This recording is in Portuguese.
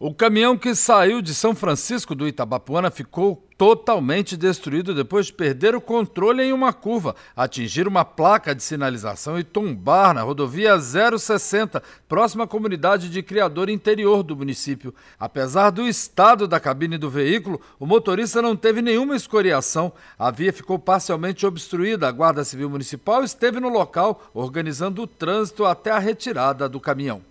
O caminhão que saiu de São Francisco do Itabapuana ficou totalmente destruído depois de perder o controle em uma curva, atingir uma placa de sinalização e tombar na rodovia 060, próxima à comunidade de Criador Interior do município. Apesar do estado da cabine do veículo, o motorista não teve nenhuma escoriação. A via ficou parcialmente obstruída. A Guarda Civil Municipal esteve no local, organizando o trânsito até a retirada do caminhão.